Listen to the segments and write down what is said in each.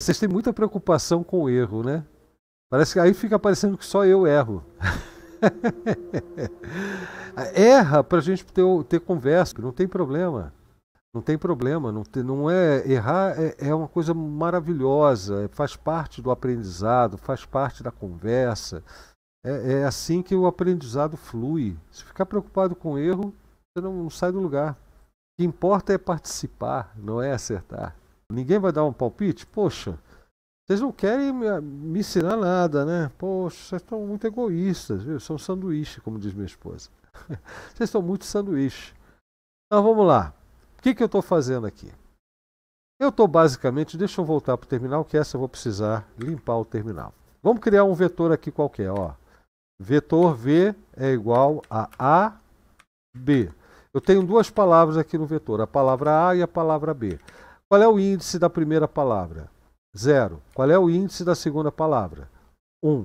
Vocês têm muita preocupação com o erro, né? Parece que aí fica parecendo que só eu erro. Erra para a gente ter, ter conversa, não tem problema. Não tem problema, não, não é errar é, é, uma coisa maravilhosa, é, faz parte do aprendizado, faz parte da conversa. É, é assim que o aprendizado flui. Se ficar preocupado com o erro, você não, não sai do lugar. O que importa é participar, não é acertar. Ninguém vai dar um palpite? Poxa, vocês não querem me ensinar nada, né? Poxa, vocês estão muito egoístas, viu? São sanduíche, como diz minha esposa. vocês estão muito sanduíche. Então vamos lá. O que, que eu estou fazendo aqui? Eu estou basicamente, deixa eu voltar para o terminal, que essa eu vou precisar limpar o terminal. Vamos criar um vetor aqui qualquer, ó. Vetor V é igual a A, B. Eu tenho duas palavras aqui no vetor, a palavra A e a palavra B. Qual é o índice da primeira palavra? Zero. Qual é o índice da segunda palavra? Um.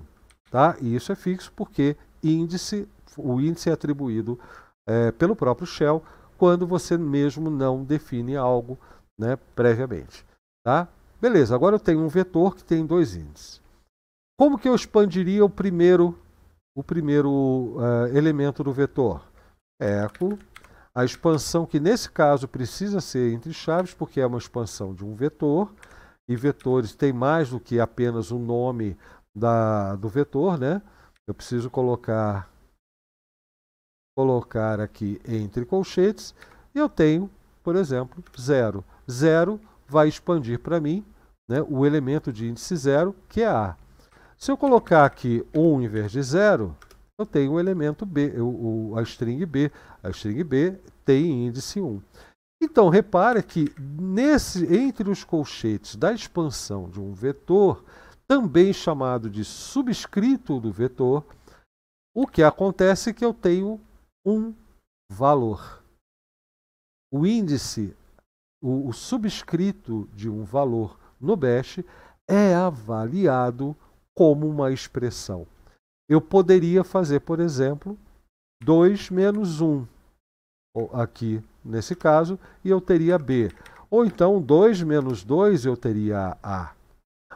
Tá? E isso é fixo porque índice, o índice é atribuído é, pelo próprio Shell quando você mesmo não define algo né, previamente. Tá? Beleza, agora eu tenho um vetor que tem dois índices. Como que eu expandiria o primeiro, o primeiro uh, elemento do vetor? Eco a expansão que nesse caso precisa ser entre chaves, porque é uma expansão de um vetor, e vetores têm mais do que apenas o nome da, do vetor, né? Eu preciso colocar colocar aqui entre colchetes e eu tenho, por exemplo, zero. Zero vai expandir para mim né, o elemento de índice zero, que é A. Se eu colocar aqui 1 um em vez de zero, eu tenho o elemento B, o, a string B. A string B tem índice 1. Então, repare que nesse, entre os colchetes da expansão de um vetor, também chamado de subscrito do vetor, o que acontece é que eu tenho um valor. O índice, o, o subscrito de um valor no bash é avaliado como uma expressão eu poderia fazer, por exemplo, 2 menos 1 aqui nesse caso, e eu teria B. Ou então 2 menos 2 eu teria A.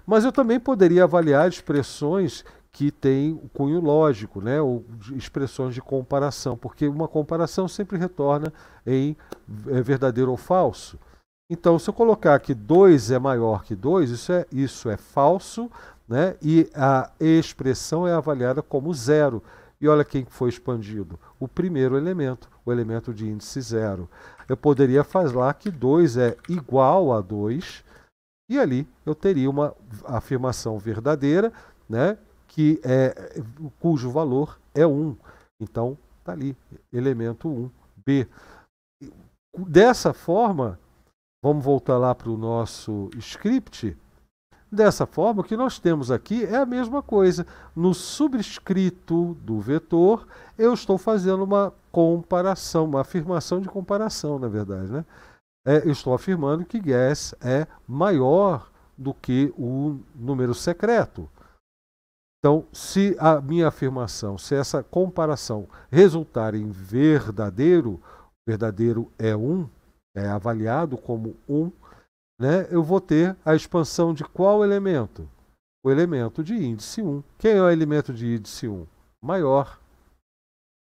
Mas eu também poderia avaliar expressões que têm o cunho lógico, né? ou expressões de comparação, porque uma comparação sempre retorna em é verdadeiro ou falso. Então, se eu colocar que 2 é maior que 2, isso é, isso é falso, né? e a expressão é avaliada como zero. E olha quem foi expandido: o primeiro elemento, o elemento de índice zero. Eu poderia falar que 2 é igual a 2, e ali eu teria uma afirmação verdadeira, né? que é, cujo valor é 1. Um. Então, está ali, elemento 1, B. Dessa forma, vamos voltar lá para o nosso script Dessa forma, o que nós temos aqui é a mesma coisa. No subscrito do vetor, eu estou fazendo uma comparação, uma afirmação de comparação, na verdade. Né? É, eu estou afirmando que Guess é maior do que o número secreto. Então, se a minha afirmação, se essa comparação resultar em verdadeiro, verdadeiro é um, é avaliado como um, né, eu vou ter a expansão de qual elemento? O elemento de índice 1. Quem é o elemento de índice 1? Maior.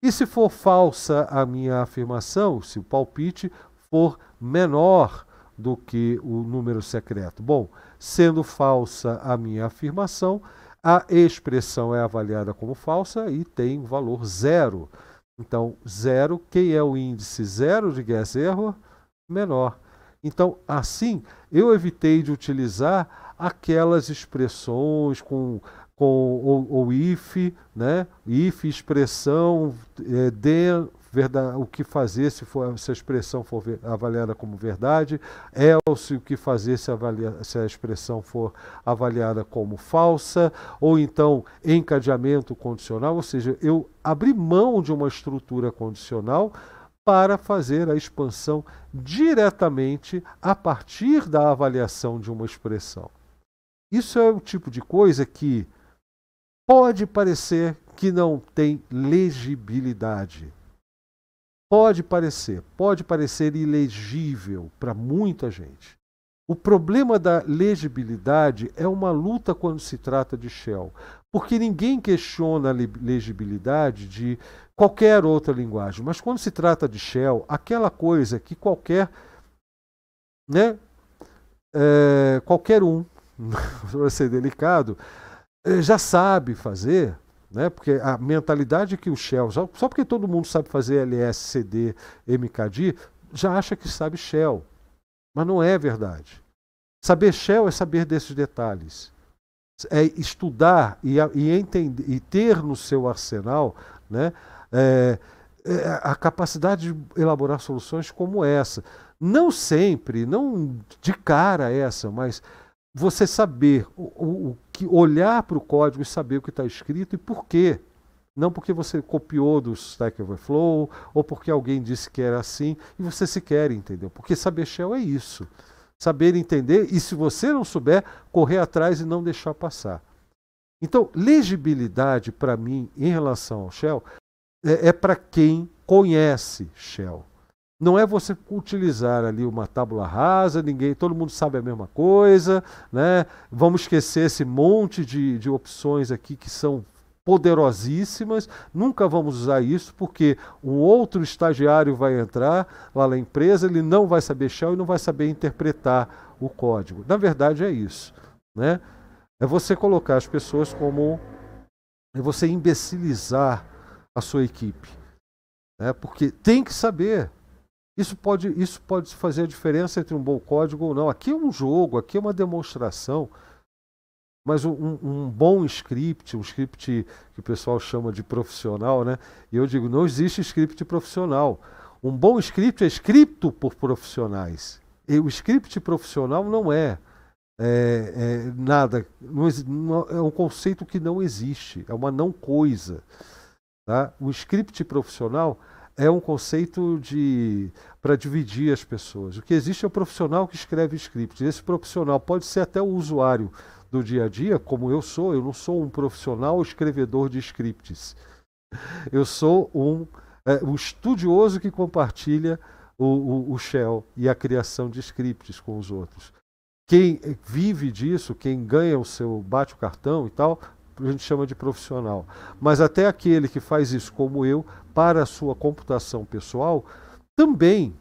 E se for falsa a minha afirmação, se o palpite for menor do que o número secreto? Bom, sendo falsa a minha afirmação, a expressão é avaliada como falsa e tem valor zero. Então, zero, quem é o índice zero de Guess Error? Menor. Então, assim, eu evitei de utilizar aquelas expressões com, com if, né? If, expressão, é, de, verdade, o que fazer se, for, se a expressão for avaliada como verdade, else, o que fazer se, avalia, se a expressão for avaliada como falsa, ou então encadeamento condicional, ou seja, eu abri mão de uma estrutura condicional para fazer a expansão diretamente a partir da avaliação de uma expressão. Isso é o tipo de coisa que pode parecer que não tem legibilidade. Pode parecer, pode parecer ilegível para muita gente. O problema da legibilidade é uma luta quando se trata de Shell, porque ninguém questiona a legibilidade de qualquer outra linguagem. Mas quando se trata de shell, aquela coisa que qualquer, né, é, qualquer um, para ser delicado, é, já sabe fazer, né, porque a mentalidade que o shell, só porque todo mundo sabe fazer ls, cd, MKD, já acha que sabe shell. Mas não é verdade. Saber shell é saber desses detalhes. É estudar e, e, entender, e ter no seu arsenal né, é, é, a capacidade de elaborar soluções como essa. Não sempre, não de cara essa, mas você saber o, o, que olhar para o código e saber o que está escrito e por quê. Não porque você copiou do Stack Overflow ou porque alguém disse que era assim e você se quer entendeu. Porque saber Shell é isso. Saber entender e, se você não souber, correr atrás e não deixar passar. Então, legibilidade para mim em relação ao Shell é, é para quem conhece Shell. Não é você utilizar ali uma tábula rasa, ninguém, todo mundo sabe a mesma coisa, né? Vamos esquecer esse monte de, de opções aqui que são poderosíssimas. Nunca vamos usar isso porque um outro estagiário vai entrar lá na empresa, ele não vai saber shell e não vai saber interpretar o código. Na verdade é isso, né? É você colocar as pessoas como é você imbecilizar a sua equipe. é Porque tem que saber. Isso pode, isso pode fazer a diferença entre um bom código ou não. Aqui é um jogo, aqui é uma demonstração. Mas um, um, bom script, um script que o pessoal chama de profissional, né? E eu digo, não existe script profissional. Um bom script é escrito por profissionais. E o script profissional não é, é, é nada, não, é um conceito que não existe, é uma não coisa. Tá? O script profissional é um conceito de para dividir as pessoas. O que existe é o profissional que escreve script. Esse profissional pode ser até o usuário do dia a dia, como eu sou. Eu não sou um profissional escrevedor de scripts. Eu sou um, é, um estudioso que compartilha o, o, o shell e a criação de scripts com os outros quem vive disso, quem ganha o seu bate o cartão e tal, a gente chama de profissional. Mas até aquele que faz isso como eu, para a sua computação pessoal, também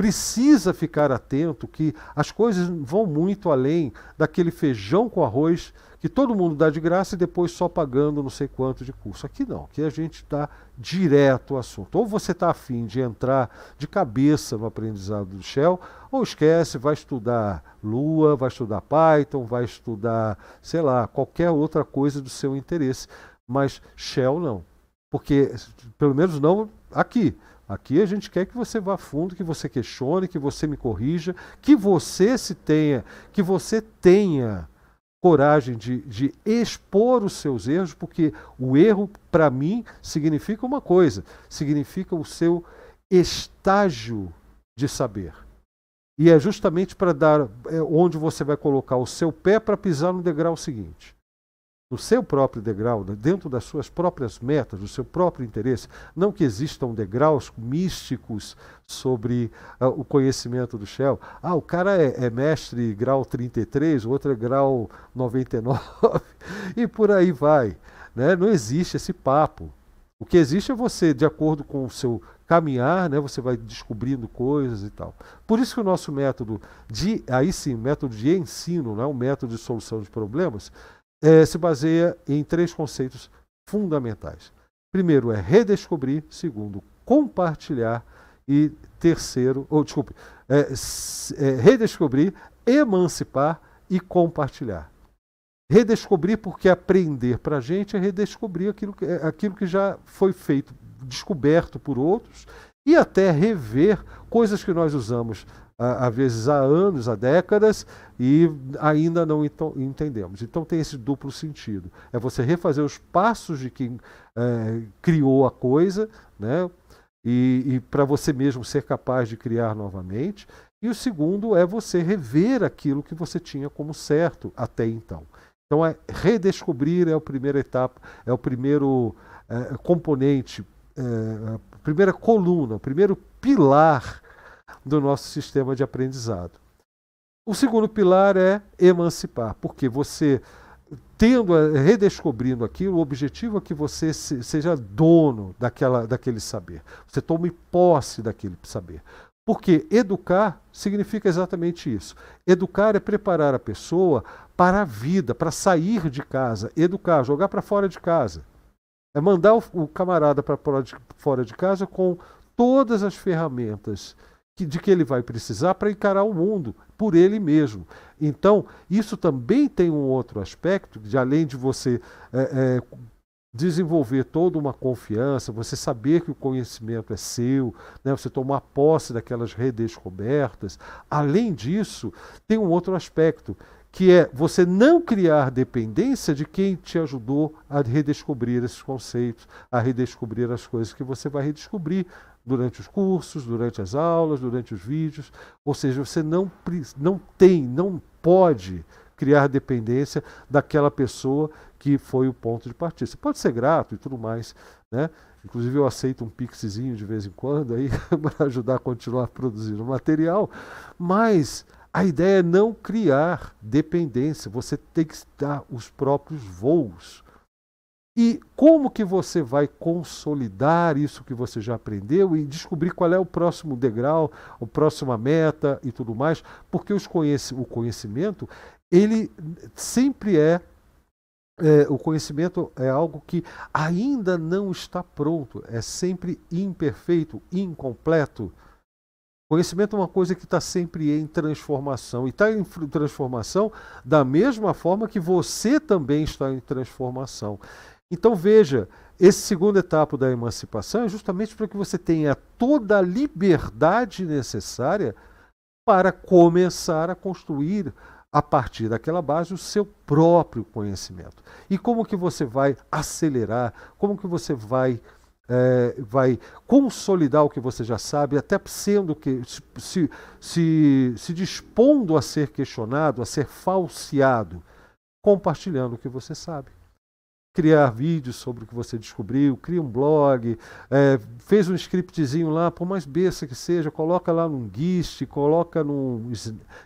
precisa ficar atento que as coisas vão muito além daquele feijão com arroz que todo mundo dá de graça e depois só pagando não sei quanto de curso. Aqui não, aqui a gente está direto ao assunto. Ou você está afim de entrar de cabeça no aprendizado do Shell, ou esquece, vai estudar Lua, vai estudar Python, vai estudar, sei lá, qualquer outra coisa do seu interesse. Mas Shell não. Porque, pelo menos não aqui. Aqui a gente quer que você vá fundo, que você questione, que você me corrija, que você se tenha, que você tenha coragem de, de expor os seus erros, porque o erro, para mim, significa uma coisa: significa o seu estágio de saber. E é justamente para dar é, onde você vai colocar o seu pé para pisar no degrau seguinte no seu próprio degrau, né, dentro das suas próprias metas, do seu próprio interesse. Não que existam degraus místicos sobre uh, o conhecimento do Shell. Ah, o cara é, é, mestre grau 33, o outro é grau 99, e por aí vai. Né? Não existe esse papo. O que existe é você, de acordo com o seu caminhar, né, você vai descobrindo coisas e tal. Por isso que o nosso método de, aí sim, método de ensino, né, o método de solução de problemas, é, se baseia em três conceitos fundamentais. Primeiro é redescobrir, segundo, compartilhar e terceiro, ou desculpe, é, é, redescobrir, emancipar e compartilhar. Redescobrir, porque aprender para a gente é redescobrir aquilo que, é, aquilo que já foi feito, descoberto por outros, e até rever coisas que nós usamos às vezes há anos, há décadas, e ainda não entendemos. Então tem esse duplo sentido. É você refazer os passos de quem é, criou a coisa, né? e, e para você mesmo ser capaz de criar novamente. E o segundo é você rever aquilo que você tinha como certo até então. Então, é redescobrir é a primeira etapa, é o primeiro é, componente, é, a primeira coluna, o primeiro pilar do nosso sistema de aprendizado. O segundo pilar é emancipar, porque você tendo, eh, redescobrindo aquilo, o objetivo é que você se, seja dono daquela, daquele saber. Você tome posse daquele saber. Porque educar significa exatamente isso. Educar é preparar a pessoa para a vida, para sair de casa, educar, jogar para fora de casa. É mandar o, o camarada para fora de casa com todas as ferramentas de que ele vai precisar para encarar o mundo por ele mesmo. Então, isso também tem um outro aspecto, de além de você é, é, desenvolver toda uma confiança, você saber que o conhecimento é seu, né, você tomar posse daquelas redescobertas. Além disso, tem um outro aspecto, que é você não criar dependência de quem te ajudou a redescobrir esses conceitos, a redescobrir as coisas que você vai redescobrir durante os cursos, durante as aulas, durante os vídeos. Ou seja, você não, não tem, não pode criar dependência daquela pessoa que foi o ponto de partida. Você pode ser grato e tudo mais, né? Inclusive eu aceito um pixzinho de vez em quando aí para ajudar a continuar produzindo material, mas a ideia é não criar dependência. Você tem que dar os próprios voos. E como que você vai consolidar isso que você já aprendeu e descobrir qual é o próximo degrau, a próxima meta e tudo mais? Porque conheci o conhecimento, ele sempre é, é, o conhecimento é algo que ainda não está pronto, é sempre imperfeito, incompleto. Conhecimento é uma coisa que está sempre em transformação e está em transformação da mesma forma que você também está em transformação. Então veja, esse segunda etapa da emancipação é justamente para que você tenha toda a liberdade necessária para começar a construir a partir daquela base o seu próprio conhecimento. E como que você vai acelerar, como que você vai, é, vai consolidar o que você já sabe, até sendo que se, se, se dispondo a ser questionado, a ser falseado, compartilhando o que você sabe criar vídeos sobre o que você descobriu, cria um blog, é, fez um scriptzinho lá, por mais besta que seja, coloca lá num GIST, coloca num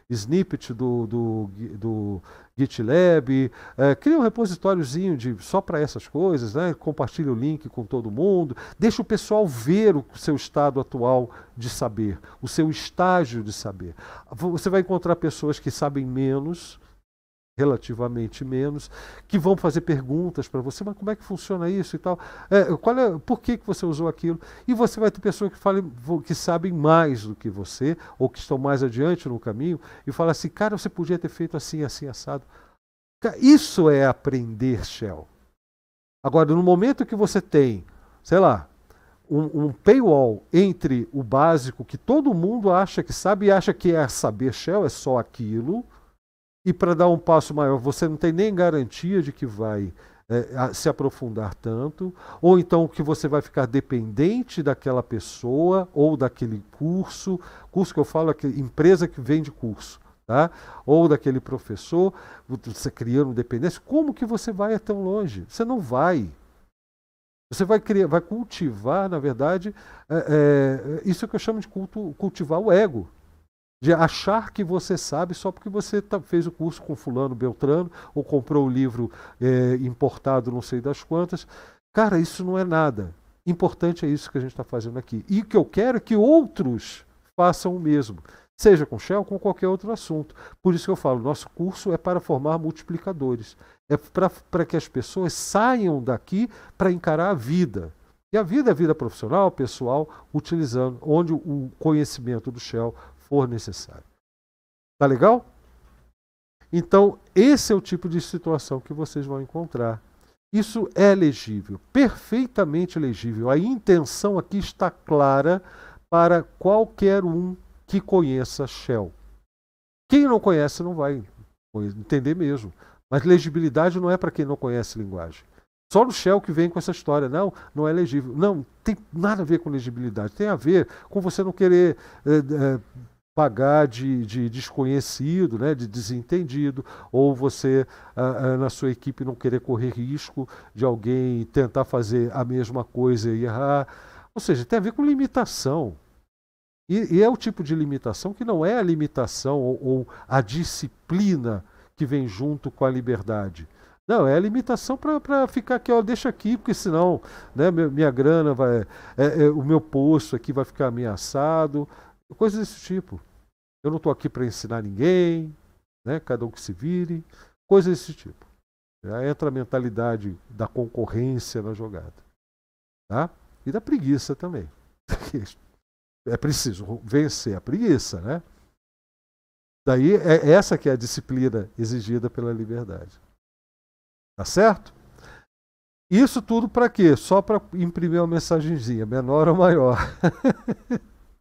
snippet do, do, do GitLab, é, cria um repositóriozinho de, só para essas coisas, né? compartilha o link com todo mundo, deixa o pessoal ver o seu estado atual de saber, o seu estágio de saber. Você vai encontrar pessoas que sabem menos, relativamente menos, que vão fazer perguntas para você, mas como é que funciona isso e tal, é, qual é, por que, que você usou aquilo, e você vai ter pessoas que, falem, que sabem mais do que você, ou que estão mais adiante no caminho, e falam assim, cara, você podia ter feito assim, assim, assado. Isso é aprender, Shell. Agora, no momento que você tem, sei lá, um, um paywall entre o básico que todo mundo acha que sabe e acha que é saber Shell, é só aquilo, e para dar um passo maior, você não tem nem garantia de que vai é, se aprofundar tanto, ou então que você vai ficar dependente daquela pessoa ou daquele curso. Curso que eu falo empresa que vende curso. Tá? ou daquele professor, você criando dependência, como que você vai tão longe? Você não vai. Você vai criar, vai cultivar, na verdade, é, é, isso é que eu chamo de culto, cultivar o ego de achar que você sabe só porque você tá, fez o curso com fulano Beltrano ou comprou o livro é, importado não sei das quantas. Cara, isso não é nada. Importante é isso que a gente está fazendo aqui. E o que eu quero é que outros façam o mesmo, seja com Shell ou com qualquer outro assunto. Por isso que eu falo, nosso curso é para formar multiplicadores. É para que as pessoas saiam daqui para encarar a vida, e a vida é vida profissional, pessoal, utilizando, onde o conhecimento do Shell, for necessário. Tá legal? Então, esse é o tipo de situação que vocês vão encontrar. Isso é legível, perfeitamente legível. A intenção aqui está clara para qualquer um que conheça Shell. Quem não conhece não vai entender mesmo. Mas legibilidade não é para quem não conhece linguagem. Só no Shell que vem com essa história, não, não é legível. Não, tem nada a ver com legibilidade. Tem a ver com você não querer é, é, pagar de, de, desconhecido, né, de desentendido, ou você ah, ah, na sua equipe não querer correr risco de alguém tentar fazer a mesma coisa e errar. Ou seja, tem a ver com limitação. E, e é o tipo de limitação que não é a limitação ou, ou a disciplina que vem junto com a liberdade. Não, é a limitação para ficar aqui, ó, deixa aqui, porque senão né, minha, minha grana vai. É, é, o meu posto aqui vai ficar ameaçado. Coisas desse tipo. Eu não estou aqui para ensinar ninguém, né? cada um que se vire, coisas desse tipo. Já entra a mentalidade da concorrência na jogada. Tá? E da preguiça também. É preciso vencer a preguiça, né? Daí é, é essa que é a disciplina exigida pela liberdade. Tá certo? Isso tudo para quê? Só para imprimir uma mensagenzinha, menor ou maior.